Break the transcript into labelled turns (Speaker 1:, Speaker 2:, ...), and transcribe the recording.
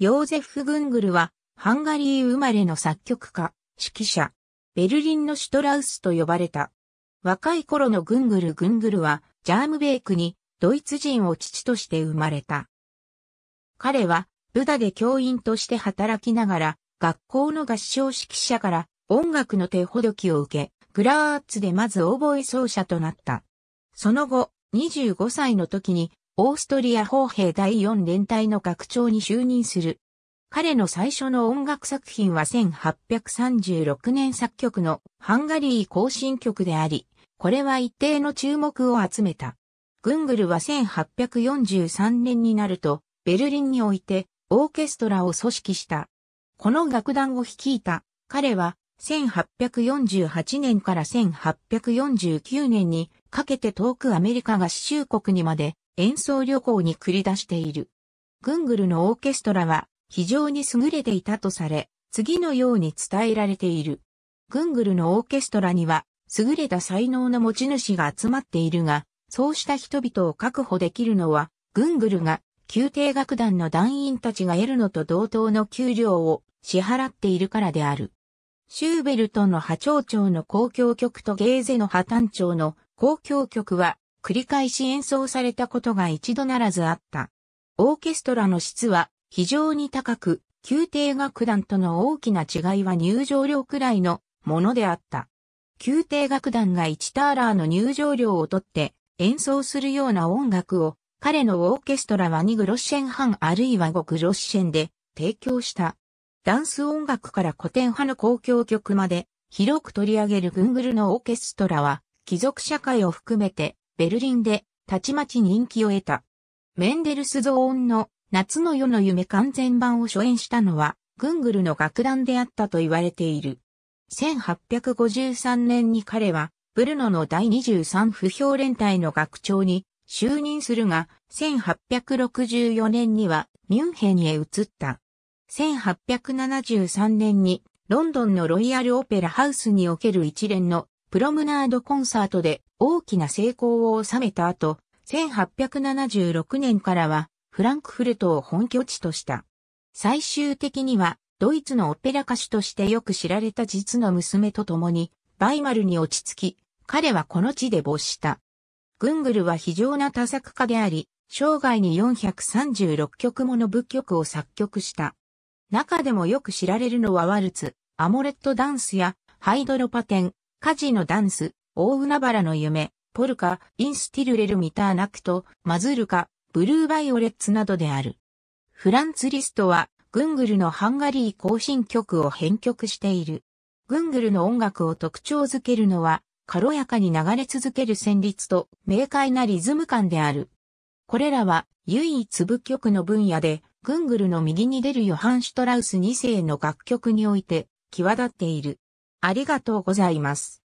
Speaker 1: ヨーゼフ・グングルは、ハンガリー生まれの作曲家、指揮者、ベルリンのシュトラウスと呼ばれた。若い頃のグングル・グングルは、ジャームベイクに、ドイツ人を父として生まれた。彼は、ブダで教員として働きながら、学校の合唱指揮者から音楽の手ほどきを受け、グラーツでまずオーボエ奏者となった。その後、25歳の時にオーストリア砲兵第4連隊の学長に就任する。彼の最初の音楽作品は1836年作曲のハンガリー行進曲であり、これは一定の注目を集めた。グングルは1843年になると、ベルリンにおいてオーケストラを組織した。この楽団を率いた彼は1848年から1849年にかけて遠くアメリカ合衆国にまで演奏旅行に繰り出している。グングルのオーケストラは非常に優れていたとされ、次のように伝えられている。グングルのオーケストラには優れた才能の持ち主が集まっているが、そうした人々を確保できるのは、グングルが宮廷楽団の団員たちが得るのと同等の給料を支払っているからである。シューベルトの波長長の交響曲とゲーゼの波短調の交響曲は繰り返し演奏されたことが一度ならずあった。オーケストラの質は非常に高く、宮廷楽団との大きな違いは入場料くらいのものであった。宮廷楽団が1ターラーの入場料を取って演奏するような音楽を彼のオーケストラは2グロッシェン半あるいは5グロッシェンで提供した。ダンス音楽から古典派の公共曲まで広く取り上げるグングルのオーケストラは貴族社会を含めてベルリンで、たちまち人気を得た。メンデルスゾーンの夏の夜の夢完全版を初演したのは、グングルの楽団であったと言われている。1853年に彼は、ブルノの第23不評連隊の学長に就任するが、1864年にはミュンヘンへ移った。1873年にロンドンのロイヤルオペラハウスにおける一連のプロムナードコンサートで大きな成功を収めた後、1876年からはフランクフルトを本拠地とした。最終的にはドイツのオペラ歌手としてよく知られた実の娘と共にバイマルに落ち着き、彼はこの地で没した。グングルは非常な多作家であり、生涯に436曲もの仏曲を作曲した。中でもよく知られるのはワルツ、アモレットダンスやハイドロパテン、カジのダンス、大海原の夢、ポルカ、インスティルレルミターナクト、マズルカ、ブルーバイオレッツなどである。フランツリストは、グングルのハンガリー行進曲を編曲している。グングルの音楽を特徴づけるのは、軽やかに流れ続ける旋律と明快なリズム感である。これらは唯一部曲の分野で、グングルの右に出るヨハン・シュトラウス2世の楽曲において際立っている。ありがとうございます。